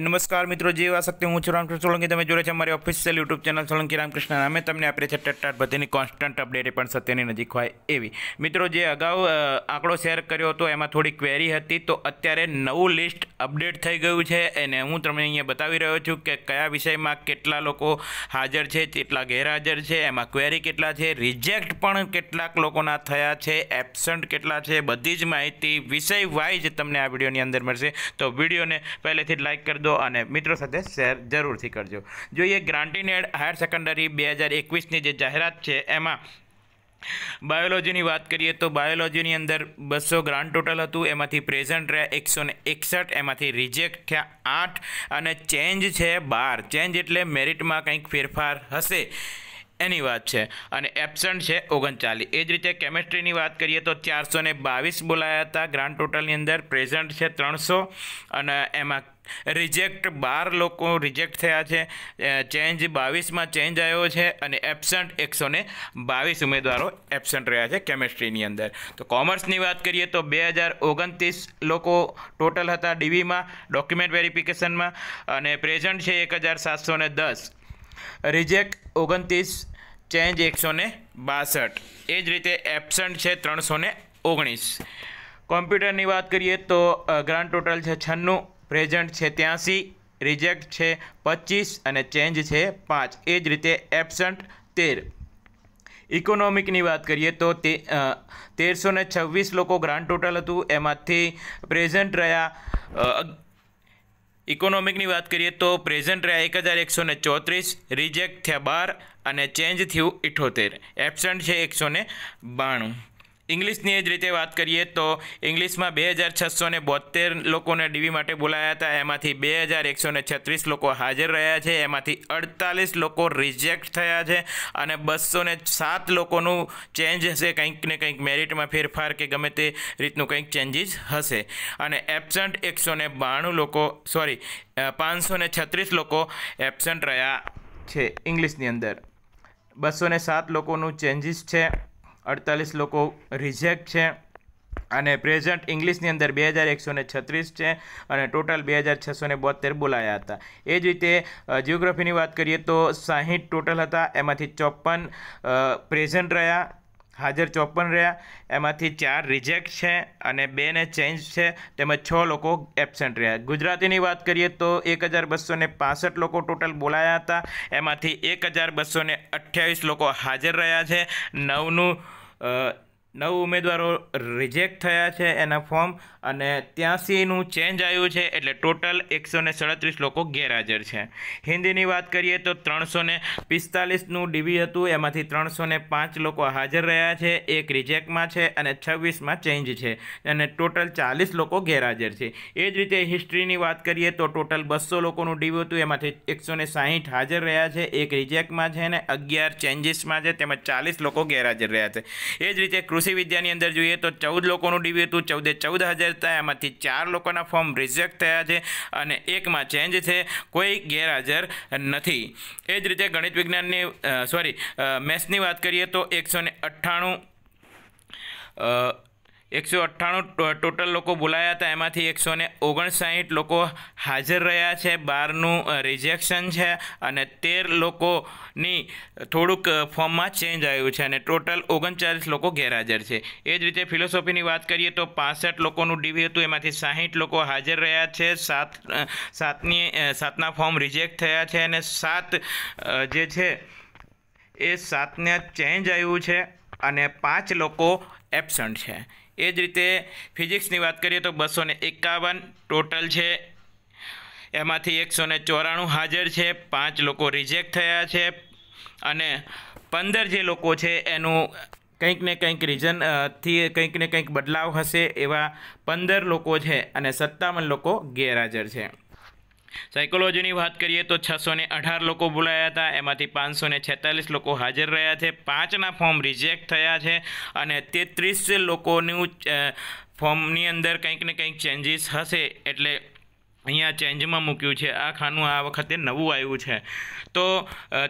નમસ્કાર મિત્રો જે આ શક્તિ હું છું રામકૃષ્ણ સોલંકી તમે જોડે છે અમારી official YouTube channel Solanki Ramkrishna નામે તમને આપણે છે ટટ્ટાટ બધીની કોન્સ્ટન્ટ અપડેટ પણ સત્યની નજીક હોય એવી મિત્રો જે અગાઉ આંકડો શેર કર્યો હતો એમાં થોડી ક્વેરી હતી તો અત્યારે નવું લિસ્ટ અપડેટ થઈ ગયું છે અને હું તમને અહીંયા બતાવી રહ્યો છું કે કયા વિષયમાં કેટલા લોકો હાજર છે કેટલા ગેરહાજર છે એમાં ક્વેરી કેટલા છે રિજેક્ટ પણ કેટલાક લોકોના થયા છે એબસન્ટ કેટલા છે બધી જ માહિતી વિષય વાઇઝ તમને આ વિડીયોની અંદર મળશે તો વિડીયોને પહેલેથી જ લાઇક કરી દો અને મિત્રો સાથે શેર જરૂરથી કરજો જોઈએ ગ્રાન્ટીનેડ હાયર સેકન્ડરી બે હજાર એકવીસની જે જાહેરાત છે એમાં બાયોલોજીની વાત કરીએ તો બાયોલોજીની અંદર બસો ગ્રાન્ડ ટોટલ હતું એમાંથી પ્રેઝન્ટ રહ્યા એકસો ને એકસઠ એમાંથી રિજેક્ટ થયા આઠ અને ચેન્જ છે બાર ચેન્જ એટલે મેરિટમાં કંઈક ફેરફાર હશે એની વાત છે અને એબસન્ટ છે ઓગણચાલીસ એ જ રીતે કેમેસ્ટ્રીની વાત કરીએ તો ચારસો બાવીસ બોલાયા હતા ગ્રાન્ડ ટોટલની અંદર પ્રેઝન્ટ છે ત્રણસો અને એમાં રિજેક્ટ બાર લોકો રિજેક્ટ થયા છે ચેન્જ બાવીસમાં ચેન્જ આવ્યો છે અને એબસન્ટ એકસો ને બાવીસ ઉમેદવારો એબસન્ટ રહ્યા છે કેમેસ્ટ્રીની અંદર તો કોમર્સની વાત કરીએ તો બે હજાર ઓગણત્રીસ લોકો ટોટલ હતા ડીવીમાં ડોક્યુમેન્ટ વેરિફિકેશનમાં અને પ્રેઝન્ટ છે એક હજાર સાતસો ને દસ રિજેક્ટ ઓગણત્રીસ ચેન્જ એકસો ને બાસઠ એ જ રીતે એબસન્ટ છે ત્રણસો ને ઓગણીસ કોમ્પ્યુટરની વાત કરીએ તો ગ્રાન્ડ ટોટલ છે છન્નું પ્રેઝન્ટ છે ત્યાંસી રિજેક્ટ છે પચીસ અને ચેન્જ છે પાંચ એ જ રીતે એબસન્ટ તેર ઇકોનોમિકની વાત કરીએ તો તે તેરસો છવ્વીસ લોકો ગ્રાન્ડ ટોટલ હતું એમાંથી પ્રેઝન્ટ રહ્યા ઇકોનોમિકની વાત કરીએ તો પ્રેઝન્ટ રહ્યા એક હજાર એકસો ને ચોત્રીસ રિજેક્ટ થયા બાર અને ચેન્જ થયું ઇઠોતેર એબસન્ટ છે એકસો ને બાણું ઇંગ્લિશની એ જ રીતે વાત કરીએ તો ઇંગ્લિશમાં બે હજાર છસો ને બોતેર લોકોને ડીવી માટે બોલાયા હતા એમાંથી બે હજાર એકસો ને છત્રીસ લોકો હાજર રહ્યા છે એમાંથી અડતાલીસ લોકો રિજેક્ટ થયા છે અને બસો ને સાત લોકોનું ચેન્જ હશે કંઈક ને કંઈક મેરિટમાં ફેરફાર કે ગમે તે રીતનું કંઈક ચેન્જીસ હશે અને એબસન્ટ એકસો ને બાણું લોકો સોરી પાંચસો ને છત્રીસ લોકો એબસન્ટ રહ્યા છે ઇંગ્લિશની અંદર બસો ને સાત લોકોનું ચેન્જીસ છે અડતાલીસ લોકો રિજેક્ટ છે અને પ્રેઝન્ટ ઇંગ્લિશની અંદર બે હજાર એકસો છત્રીસ છે અને ટોટલ બે હજાર છસો ને બોતેર બોલાયા હતા એ જ રીતે જિયોગ્રાફીની વાત કરીએ તો સાહીઠ ટોટલ હતા એમાંથી ચોપન પ્રેઝન્ટ રહ્યા હાજર ચોપન રહ્યા એમાંથી ચાર રિજેક્ટ છે અને બેને ચેન્જ છે તેમજ છ લોકો એબસેન્ટ રહ્યા ગુજરાતીની વાત કરીએ તો એક હજાર બસો ને પાસઠ લોકો ટોટલ બોલાયા હતા એમાંથી એક હજાર બસોને અઠ્યાવીસ લોકો હાજર રહ્યા છે નવનું નવ ઉમેદવારો રિજેક્ટ થયા છે એના ફોર્મ અને ત્યાંસીનું ચેન્જ આવ્યું છે એટલે ટોટલ એકસો ને સાડત્રીસ લોકો ગેરહાજર છે હિન્દીની વાત કરીએ તો ત્રણસો ને પિસ્તાલીસનું ડીવી હતું એમાંથી ત્રણસો પાંચ લોકો હાજર રહ્યા છે એક રિજેક્ટમાં છે અને છવ્વીસમાં ચેન્જ છે અને ટોટલ ચાલીસ લોકો ગેરહાજર છે એ જ રીતે હિસ્ટ્રીની વાત કરીએ તો ટોટલ બસો લોકોનું ડીબી હતું એમાંથી એકસો ને સાહીઠ હાજર રહ્યા છે એક રિજેક્ટમાં છે અને અગિયાર ચેન્જીસમાં છે તેમજ ચાલીસ લોકો ગેરહાજર રહ્યા છે એ જ રીતે કૃષિ કૃષિ વિદ્યાની અંદર જોઈએ તો ચૌદ લોકોનું ડીબી હતું ચૌદે ચૌદ હાજર હતા એમાંથી ચાર લોકોના ફોર્મ રિજેક્ટ થયા છે અને એકમાં ચેન્જ છે કોઈ ગેરહાજર નથી એ જ રીતે ગણિત વિજ્ઞાનની સોરી મેથ્સની વાત કરીએ તો એકસો અઠ્ઠાણું એકસો અઠ્ઠાણું ટોટલ લોકો બોલાયા હતા એમાંથી એકસો ને ઓગણસાઠ લોકો હાજર રહ્યા છે બારનું રિજેક્શન છે અને તેર લોકોની થોડુંક ફોર્મમાં ચેન્જ આવ્યું છે અને ટોટલ ઓગણચાલીસ લોકો ગેરહાજર છે એ જ રીતે ફિલોસોફીની વાત કરીએ તો પાસઠ લોકોનું ડીવી હતું એમાંથી સાહીઠ લોકો હાજર રહ્યા છે સાત સાતની સાતના ફોર્મ રિજેક્ટ થયા છે અને સાત જે છે એ સાતને ચેન્જ આવ્યું છે અને પાંચ લોકો એબસન્ટ છે એ જ રીતે ફિઝિક્સની વાત કરીએ તો બસો એકાવન ટોટલ છે એમાંથી એકસો ચોરાણું હાજર છે પાંચ લોકો રિજેક્ટ થયા છે અને પંદર જે લોકો છે એનું કંઈક ને કંઈક રીઝનથી કંઈક ને કંઈક બદલાવ હશે એવા પંદર લોકો છે અને સત્તાવન લોકો ગેરહાજર છે સાયકોલોજીની વાત કરીએ તો છસો અઢાર લોકો બોલાયા હતા એમાંથી પાંચસો છેતાલીસ લોકો હાજર રહ્યા છે પાંચના ફોર્મ રિજેક્ટ થયા છે અને તેત્રીસ લોકોનું ફોર્મની અંદર કંઈક ને કંઈક ચેન્જીસ હશે એટલે અહીંયા ચેન્જમાં મૂક્યું છે આ ખાનું આ વખતે નવું આવ્યું છે તો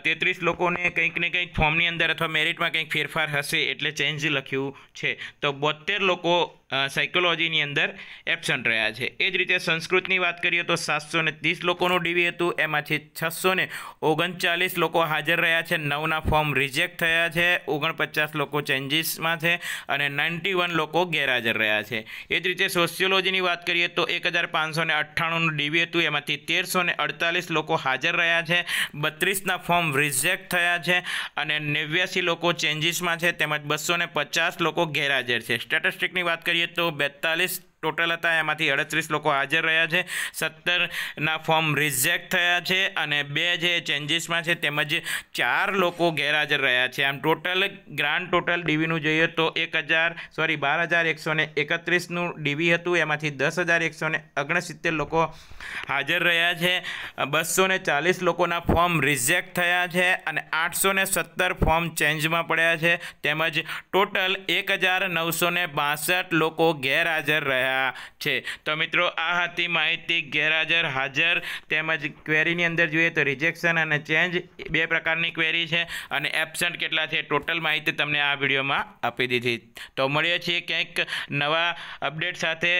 તેત્રીસ લોકોને કંઈક ને કંઈક ફોર્મની અંદર અથવા મેરિટમાં કંઈક ફેરફાર હશે એટલે ચેન્જ લખ્યું છે તો બોતેર લોકો સાયકોલોજીની અંદર એબસન્ટ રહ્યા છે એ જ રીતે સંસ્કૃતની વાત કરીએ તો સાતસો ને ત્રીસ લોકોનું ડીવી હતું એમાંથી છસો ને ઓગણચાલીસ લોકો હાજર રહ્યા છે નવના ફોર્મ રિજેક્ટ થયા છે ઓગણપચાસ લોકો ચેન્જીસમાં છે અને નાઇન્ટી વન લોકો ગેરહાજર રહ્યા છે એ જ રીતે સોશિયોલોજીની વાત કરીએ તો એક હજાર પાંચસો ને અઠ્ઠાણુંનું ડીવી હતું એમાંથી તેરસો ને અડતાલીસ લોકો હાજર રહ્યા છે બત્રીસના ફોર્મ રિજેક્ટ થયા છે અને નેવ્યાસી લોકો ચેન્જીસમાં છે તેમજ બસો ને પચાસ લોકો ગેરહાજર છે સ્ટેટિસ્ટિકની વાત કરીએ જોઈએ તો બેતાલીસ ટોટલ હતા એમાંથી અડત્રીસ લોકો હાજર રહ્યા છે સત્તરના ફોર્મ રિજેક્ટ થયા છે અને બે જે ચેન્જીસમાં છે તેમજ ચાર લોકો ગેરહાજર રહ્યા છે આમ ટોટલ ગ્રાન્ડ ટોટલ ડીવીનું જોઈએ તો એક હજાર સોરી બાર હજાર એકસો ને એકત્રીસનું ડીવી હતું એમાંથી દસ હજાર એકસો ને ઓગણસિત્તેર લોકો હાજર રહ્યા છે બસો ને ચાલીસ લોકોના ફોર્મ રિજેક્ટ થયા છે અને આઠસો ને સત્તર ફોર્મ ચેન્જમાં પડ્યા છે તેમજ ટોટલ એક હજાર નવસો બાસઠ લોકો ગેરહાજર રહ્યા રહ્યા છે તો મિત્રો આ હતી માહિતી ગેરહાજર હાજર તેમજ ક્વેરીની અંદર જોઈએ તો રિજેક્શન અને ચેન્જ બે પ્રકારની ક્વેરી છે અને એબસન્ટ કેટલા છે ટોટલ માહિતી તમને આ વિડીયોમાં આપી દીધી તો મળીએ છીએ ક્યાંક નવા અપડેટ સાથે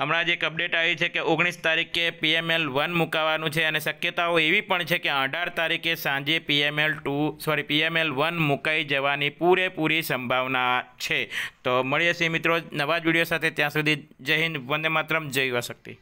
હમણાં જ એક અપડેટ આવી છે કે ઓગણીસ તારીખે પીએમએલ વન મૂકાવાનું છે અને શક્યતાઓ એવી પણ છે કે અઢાર તારીખે સાંજે PML two sorry PML one મુકાઈ જવાની પૂરેપૂરી સંભાવના છે તો મળીએ છીએ મિત્રો નવા જ વિડીયો સાથે ત્યાં સુધી જય હિન્દ વંદે માત્રમ જય શક્તિ